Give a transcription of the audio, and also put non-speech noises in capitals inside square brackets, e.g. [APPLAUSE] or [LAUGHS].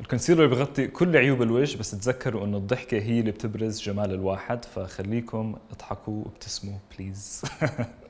الكونسيلر بغطي كل عيوب الوجه بس تذكروا انه الضحكه هي اللي بتبرز جمال الواحد فخليكم اضحكوا وابتسموا بليز [LAUGHS]